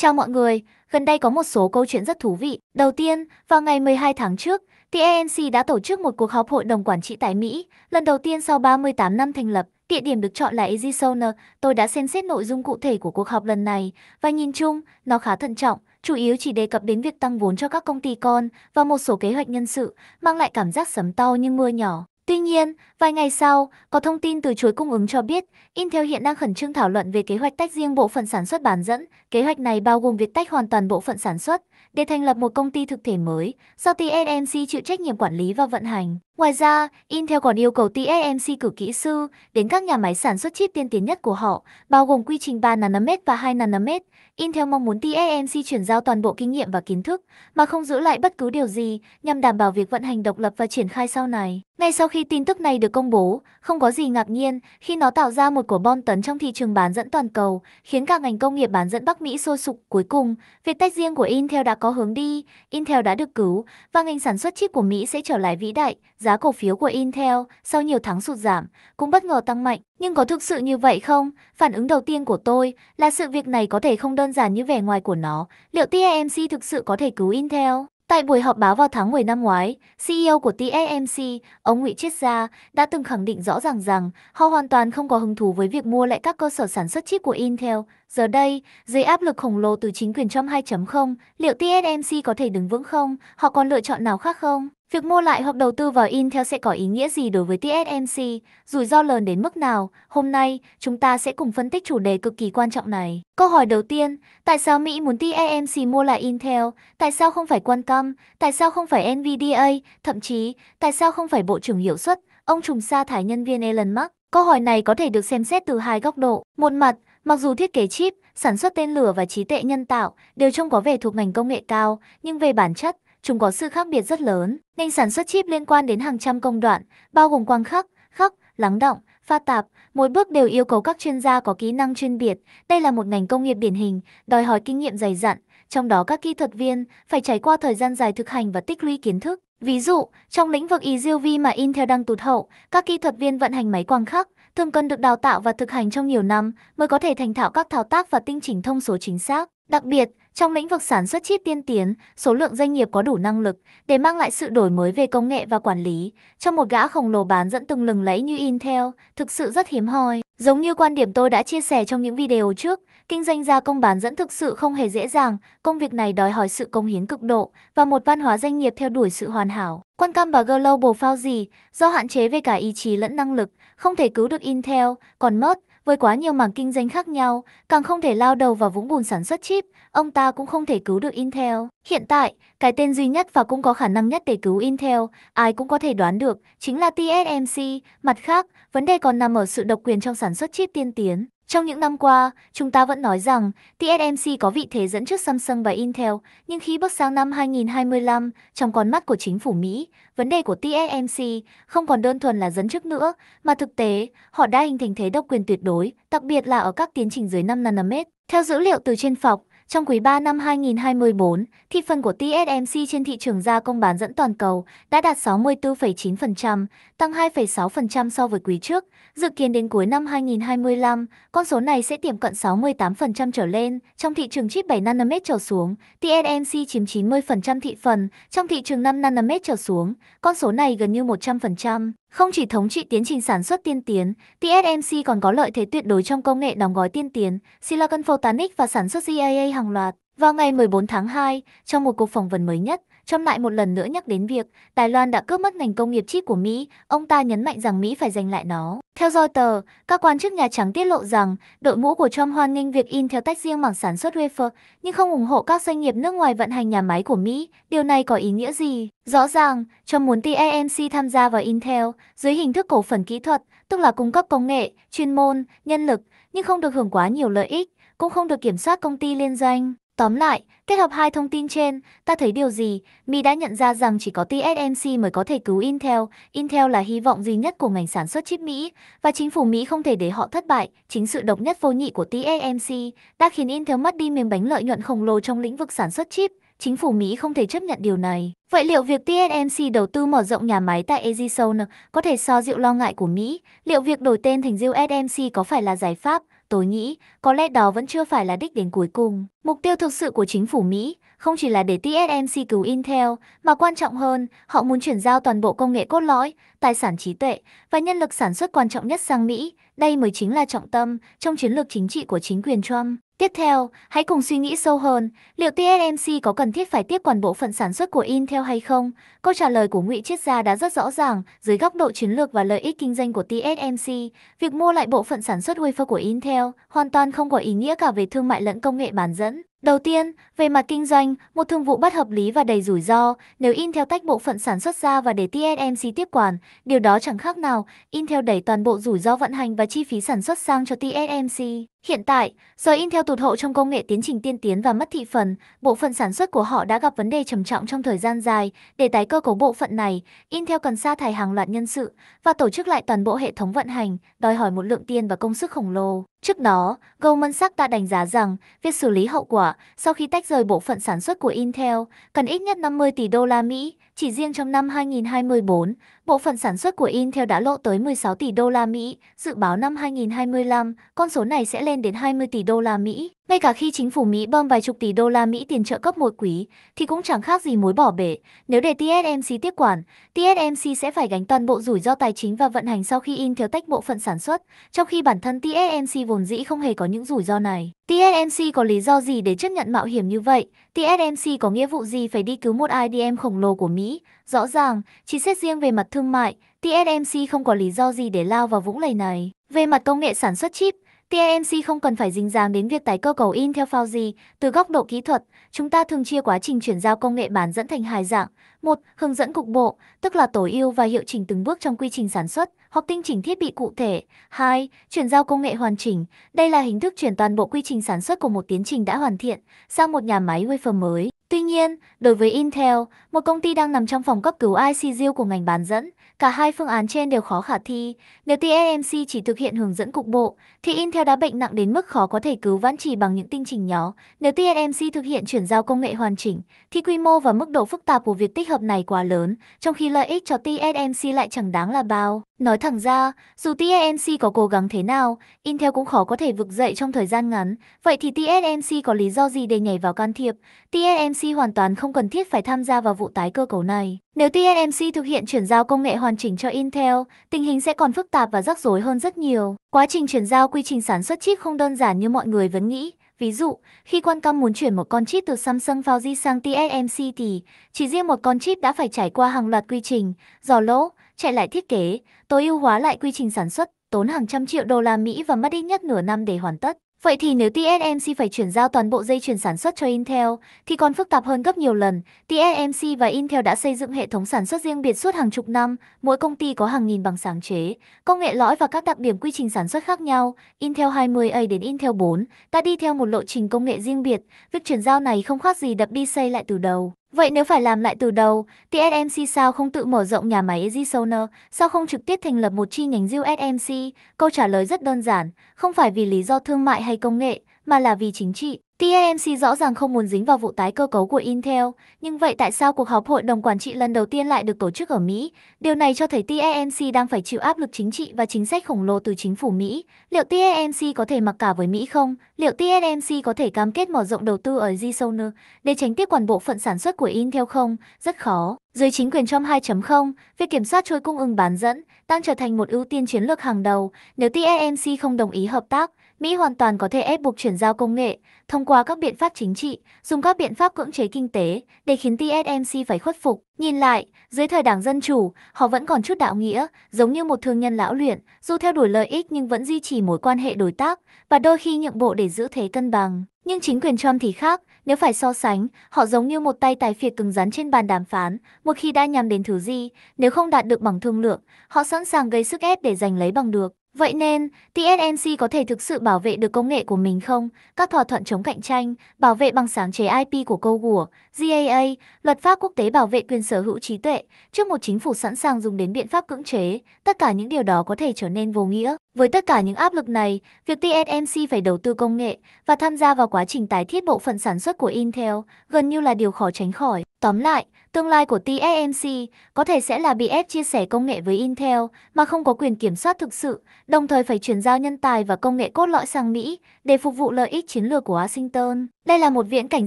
Chào mọi người, gần đây có một số câu chuyện rất thú vị. Đầu tiên, vào ngày 12 tháng trước, TNC đã tổ chức một cuộc họp hội đồng quản trị tại Mỹ, lần đầu tiên sau 38 năm thành lập. Địa điểm được chọn là Arizona, tôi đã xem xét nội dung cụ thể của cuộc họp lần này và nhìn chung, nó khá thận trọng, chủ yếu chỉ đề cập đến việc tăng vốn cho các công ty con và một số kế hoạch nhân sự, mang lại cảm giác sấm to nhưng mưa nhỏ. Tuy nhiên, vài ngày sau, có thông tin từ chuỗi cung ứng cho biết, Intel hiện đang khẩn trương thảo luận về kế hoạch tách riêng bộ phận sản xuất bán dẫn. Kế hoạch này bao gồm việc tách hoàn toàn bộ phận sản xuất, để thành lập một công ty thực thể mới, do TSMC chịu trách nhiệm quản lý và vận hành. Ngoài ra, Intel còn yêu cầu TSMC cử kỹ sư đến các nhà máy sản xuất chip tiên tiến nhất của họ, bao gồm quy trình 3 nanomet và 2 nanomet. Intel mong muốn TSMC chuyển giao toàn bộ kinh nghiệm và kiến thức, mà không giữ lại bất cứ điều gì, nhằm đảm bảo việc vận hành độc lập và triển khai sau này. Ngay sau khi tin tức này được công bố, không có gì ngạc nhiên khi nó tạo ra một cuộc bon tấn trong thị trường bán dẫn toàn cầu, khiến cả ngành công nghiệp bán dẫn Bắc Mỹ sôi sục. Cuối cùng, việc tách riêng của Intel đã có hướng đi, Intel đã được cứu và ngành sản xuất chip của Mỹ sẽ trở lại vĩ đại. Giá cổ phiếu của Intel sau nhiều tháng sụt giảm cũng bất ngờ tăng mạnh. Nhưng có thực sự như vậy không? Phản ứng đầu tiên của tôi là sự việc này có thể không đơn giản như vẻ ngoài của nó. Liệu TSMC thực sự có thể cứu Intel? Tại buổi họp báo vào tháng 10 năm ngoái, CEO của TSMC, ông Nguyễn Chiết Gia, đã từng khẳng định rõ ràng rằng họ hoàn toàn không có hứng thú với việc mua lại các cơ sở sản xuất chip của Intel. Giờ đây, dưới áp lực khổng lồ từ chính quyền Trump 2.0, liệu TSMC có thể đứng vững không? Họ còn lựa chọn nào khác không? Việc mua lại hoặc đầu tư vào Intel sẽ có ý nghĩa gì đối với TSMC, rủi ro lớn đến mức nào? Hôm nay, chúng ta sẽ cùng phân tích chủ đề cực kỳ quan trọng này. Câu hỏi đầu tiên, tại sao Mỹ muốn TSMC mua lại Intel? Tại sao không phải Qualcomm? Tại sao không phải NVDA? Thậm chí, tại sao không phải Bộ trưởng Hiệu suất, ông trùm sa thải nhân viên Elon Musk? Câu hỏi này có thể được xem xét từ hai góc độ. Một mặt, mặc dù thiết kế chip, sản xuất tên lửa và trí tuệ nhân tạo đều trông có vẻ thuộc ngành công nghệ cao, nhưng về bản chất, chúng có sự khác biệt rất lớn. Ngành sản xuất chip liên quan đến hàng trăm công đoạn, bao gồm quang khắc, khắc, lắng động, pha tạp, mỗi bước đều yêu cầu các chuyên gia có kỹ năng chuyên biệt. Đây là một ngành công nghiệp điển hình, đòi hỏi kinh nghiệm dày dặn, trong đó các kỹ thuật viên phải trải qua thời gian dài thực hành và tích lũy kiến thức. Ví dụ, trong lĩnh vực EUV mà Intel đang tụt hậu, các kỹ thuật viên vận hành máy quang khắc thường cần được đào tạo và thực hành trong nhiều năm mới có thể thành thạo các thao tác và tinh chỉnh thông số chính xác. Đặc biệt, trong lĩnh vực sản xuất chip tiên tiến, số lượng doanh nghiệp có đủ năng lực để mang lại sự đổi mới về công nghệ và quản lý, cho một gã khổng lồ bán dẫn từng lừng lẫy như Intel, thực sự rất hiếm hoi. Giống như quan điểm tôi đã chia sẻ trong những video trước, kinh doanh gia công bán dẫn thực sự không hề dễ dàng, công việc này đòi hỏi sự công hiến cực độ và một văn hóa doanh nghiệp theo đuổi sự hoàn hảo. Quan Cam và Global Foundry, do hạn chế về cả ý chí lẫn năng lực, không thể cứu được Intel, còn Musk, với quá nhiều mảng kinh doanh khác nhau, càng không thể lao đầu vào vũng bùn sản xuất chip, ông ta cũng không thể cứu được Intel. Hiện tại, cái tên duy nhất và cũng có khả năng nhất để cứu Intel, ai cũng có thể đoán được, chính là TSMC. Mặt khác, vấn đề còn nằm ở sự độc quyền trong sản xuất chip tiên tiến. Trong những năm qua, chúng ta vẫn nói rằng TSMC có vị thế dẫn trước Samsung và Intel, nhưng khi bước sang năm 2025, trong con mắt của chính phủ Mỹ, vấn đề của TSMC không còn đơn thuần là dẫn trước nữa, mà thực tế, họ đã hình thành thế độc quyền tuyệt đối, đặc biệt là ở các tiến trình dưới 5 nanomet. Theo dữ liệu từ trên phọc, trong quý 3 năm 2024, thị phần của TSMC trên thị trường gia công bán dẫn toàn cầu đã đạt 64,9%, tăng 2,6% so với quý trước. Dự kiến đến cuối năm 2025, con số này sẽ tiệm cận 68% trở lên. Trong thị trường chip 7 nm trở xuống, TSMC chiếm 90% thị phần, trong thị trường 5 nm trở xuống, con số này gần như 100%. Không chỉ thống trị tiến trình sản xuất tiên tiến, TSMC còn có lợi thế tuyệt đối trong công nghệ đóng gói tiên tiến, Silicon Photonics và sản xuất GAA hàng loạt. Vào ngày 14 tháng 2, trong một cuộc phỏng vấn mới nhất, Trump lại một lần nữa nhắc đến việc Đài Loan đã cướp mất ngành công nghiệp chip của Mỹ, ông ta nhấn mạnh rằng Mỹ phải giành lại nó. Theo Reuters, các quan chức Nhà Trắng tiết lộ rằng đội ngũ của Trump hoan nghênh việc Intel tách riêng mảng sản xuất wafer, nhưng không ủng hộ các doanh nghiệp nước ngoài vận hành nhà máy của Mỹ. Điều này có ý nghĩa gì? Rõ ràng, Trump muốn TSMC tham gia vào Intel dưới hình thức cổ phần kỹ thuật, tức là cung cấp công nghệ, chuyên môn, nhân lực, nhưng không được hưởng quá nhiều lợi ích, cũng không được kiểm soát công ty liên doanh. Tóm lại, kết hợp hai thông tin trên, ta thấy điều gì, Mi đã nhận ra rằng chỉ có TSMC mới có thể cứu Intel. Intel là hy vọng duy nhất của ngành sản xuất chip Mỹ, và chính phủ Mỹ không thể để họ thất bại. Chính sự độc nhất vô nhị của TSMC đã khiến Intel mất đi miếng bánh lợi nhuận khổng lồ trong lĩnh vực sản xuất chip. Chính phủ Mỹ không thể chấp nhận điều này. Vậy liệu việc TSMC đầu tư mở rộng nhà máy tại Arizona có thể so dịu lo ngại của Mỹ? Liệu việc đổi tên thành USMC có phải là giải pháp? Tôi nghĩ, có lẽ đó vẫn chưa phải là đích đến cuối cùng. Mục tiêu thực sự của chính phủ Mỹ không chỉ là để TSMC cứu Intel, mà quan trọng hơn, họ muốn chuyển giao toàn bộ công nghệ cốt lõi, tài sản trí tuệ và nhân lực sản xuất quan trọng nhất sang Mỹ đây mới chính là trọng tâm trong chiến lược chính trị của chính quyền Trump. Tiếp theo, hãy cùng suy nghĩ sâu hơn, liệu TSMC có cần thiết phải tiếp quản bộ phận sản xuất của Intel hay không? Câu trả lời của Ngụy Chiết Gia đã rất rõ ràng, dưới góc độ chiến lược và lợi ích kinh doanh của TSMC, việc mua lại bộ phận sản xuất wafer của Intel hoàn toàn không có ý nghĩa cả về thương mại lẫn công nghệ bán dẫn. Đầu tiên, về mặt kinh doanh, một thương vụ bất hợp lý và đầy rủi ro, nếu Intel tách bộ phận sản xuất ra và để TSMC tiếp quản, điều đó chẳng khác nào Intel đẩy toàn bộ rủi ro vận hành và chi phí sản xuất sang cho TSMC. Hiện tại, giờ Intel tụt hậu trong công nghệ tiến trình tiên tiến và mất thị phần, bộ phận sản xuất của họ đã gặp vấn đề trầm trọng trong thời gian dài. Để tái cơ cấu bộ phận này, Intel cần sa thải hàng loạt nhân sự và tổ chức lại toàn bộ hệ thống vận hành, đòi hỏi một lượng tiền và công sức khổng lồ. Trước đó, Goldman Sachs đã đánh giá rằng việc xử lý hậu quả sau khi tách rời bộ phận sản xuất của Intel cần ít nhất 50 tỷ đô la Mỹ chỉ riêng trong năm 2024 Bộ phận sản xuất của Intel đã lộ tới 16 tỷ đô la Mỹ, dự báo năm 2025, con số này sẽ lên đến 20 tỷ đô la Mỹ. Ngay cả khi chính phủ Mỹ bơm vài chục tỷ đô la Mỹ tiền trợ cấp mỗi quý, thì cũng chẳng khác gì mối bỏ bể. Nếu để TSMC tiếp quản, TSMC sẽ phải gánh toàn bộ rủi ro tài chính và vận hành sau khi in Intel tách bộ phận sản xuất, trong khi bản thân TSMC vốn dĩ không hề có những rủi ro này. TSMC có lý do gì để chấp nhận mạo hiểm như vậy? TSMC có nghĩa vụ gì phải đi cứu một IDM khổng lồ của Mỹ? Rõ ràng, chỉ xét riêng về mặt thương mại, TSMC không có lý do gì để lao vào vũng lầy này. Về mặt công nghệ sản xuất chip, TNC không cần phải dính dáng đến việc tái cơ cấu in theo phao gì. Từ góc độ kỹ thuật, chúng ta thường chia quá trình chuyển giao công nghệ bán dẫn thành hai dạng. Một, hướng dẫn cục bộ, tức là tối ưu và hiệu chỉnh từng bước trong quy trình sản xuất hoặc tinh chỉnh thiết bị cụ thể. Hai, chuyển giao công nghệ hoàn chỉnh. Đây là hình thức chuyển toàn bộ quy trình sản xuất của một tiến trình đã hoàn thiện sang một nhà máy wafer mới. Tuy nhiên, đối với Intel, một công ty đang nằm trong phòng cấp cứu ICU của ngành bán dẫn, Cả hai phương án trên đều khó khả thi. Nếu TSMC chỉ thực hiện hướng dẫn cục bộ, thì Intel đã bệnh nặng đến mức khó có thể cứu vãn chỉ bằng những tinh trình nhỏ. Nếu TSMC thực hiện chuyển giao công nghệ hoàn chỉnh, thì quy mô và mức độ phức tạp của việc tích hợp này quá lớn, trong khi lợi ích cho TSMC lại chẳng đáng là bao. Nói thẳng ra, dù TSMC có cố gắng thế nào, Intel cũng khó có thể vực dậy trong thời gian ngắn. Vậy thì TSMC có lý do gì để nhảy vào can thiệp? TSMC hoàn toàn không cần thiết phải tham gia vào vụ tái cơ cấu này. Nếu TSMC thực hiện chuyển giao công nghệ hoàn chỉnh cho Intel, tình hình sẽ còn phức tạp và rắc rối hơn rất nhiều. Quá trình chuyển giao quy trình sản xuất chip không đơn giản như mọi người vẫn nghĩ. Ví dụ, khi Qualcomm muốn chuyển một con chip từ Samsung Foundry sang TSMC thì chỉ riêng một con chip đã phải trải qua hàng loạt quy trình, dò lỗ, chạy lại thiết kế, tối ưu hóa lại quy trình sản xuất, tốn hàng trăm triệu đô la Mỹ và mất ít nhất nửa năm để hoàn tất. Vậy thì nếu TSMC phải chuyển giao toàn bộ dây chuyền sản xuất cho Intel, thì còn phức tạp hơn gấp nhiều lần. TSMC và Intel đã xây dựng hệ thống sản xuất riêng biệt suốt hàng chục năm, mỗi công ty có hàng nghìn bằng sáng chế, công nghệ lõi và các đặc điểm quy trình sản xuất khác nhau. Intel 20A đến Intel 4 đã đi theo một lộ trình công nghệ riêng biệt, việc chuyển giao này không khác gì đập đi xây lại từ đầu. Vậy nếu phải làm lại từ đầu, TSMC sao không tự mở rộng nhà máy Easysoner, sao không trực tiếp thành lập một chi nhánh riêng Câu trả lời rất đơn giản, không phải vì lý do thương mại hay công nghệ, mà là vì chính trị. TAMC rõ ràng không muốn dính vào vụ tái cơ cấu của Intel, nhưng vậy tại sao cuộc họp hội đồng quản trị lần đầu tiên lại được tổ chức ở Mỹ? Điều này cho thấy TAMC đang phải chịu áp lực chính trị và chính sách khổng lồ từ chính phủ Mỹ. Liệu TAMC có thể mặc cả với Mỹ không? Liệu TAMC có thể cam kết mở rộng đầu tư ở Arizona để tránh tiếp quản bộ phận sản xuất của Intel không? Rất khó. Dưới chính quyền Trump 2.0, việc kiểm soát chuỗi cung ứng bán dẫn đang trở thành một ưu tiên chiến lược hàng đầu nếu TAMC không đồng ý hợp tác Mỹ hoàn toàn có thể ép buộc chuyển giao công nghệ thông qua các biện pháp chính trị, dùng các biện pháp cưỡng chế kinh tế để khiến TSMC phải khuất phục. Nhìn lại, dưới thời đảng Dân Chủ, họ vẫn còn chút đạo nghĩa, giống như một thương nhân lão luyện, dù theo đuổi lợi ích nhưng vẫn duy trì mối quan hệ đối tác và đôi khi nhượng bộ để giữ thế cân bằng. Nhưng chính quyền Trump thì khác, nếu phải so sánh, họ giống như một tay tài phiệt cứng rắn trên bàn đàm phán, một khi đã nhắm đến thứ gì, nếu không đạt được bằng thương lượng, họ sẵn sàng gây sức ép để giành lấy bằng được. Vậy nên, TSMC có thể thực sự bảo vệ được công nghệ của mình không? Các thỏa thuận chống cạnh tranh, bảo vệ bằng sáng chế IP của Google, GAA, luật pháp quốc tế bảo vệ quyền sở hữu trí tuệ, trước một chính phủ sẵn sàng dùng đến biện pháp cưỡng chế, tất cả những điều đó có thể trở nên vô nghĩa. Với tất cả những áp lực này, việc TSMC phải đầu tư công nghệ và tham gia vào quá trình tái thiết bộ phận sản xuất của Intel gần như là điều khó tránh khỏi. Tóm lại, tương lai của TSMC có thể sẽ là bị ép chia sẻ công nghệ với Intel mà không có quyền kiểm soát thực sự, đồng thời phải chuyển giao nhân tài và công nghệ cốt lõi sang Mỹ để phục vụ lợi ích chiến lược của Washington. Đây là một viễn cảnh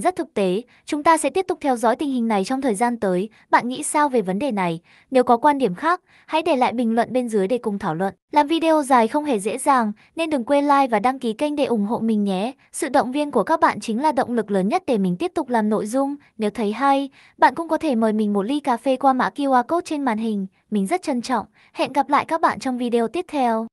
rất thực tế, chúng ta sẽ tiếp tục theo dõi tình hình này trong thời gian tới. Bạn nghĩ sao về vấn đề này? Nếu có quan điểm khác, hãy để lại bình luận bên dưới để cùng thảo luận. Làm video dài không hề dễ dàng, nên đừng quên like và đăng ký kênh để ủng hộ mình nhé. Sự động viên của các bạn chính là động lực lớn nhất để mình tiếp tục làm nội dung. Nếu thấy hay, bạn cũng có thể mời mình một ly cà phê qua mã QR code trên màn hình. Mình rất trân trọng. Hẹn gặp lại các bạn trong video tiếp theo.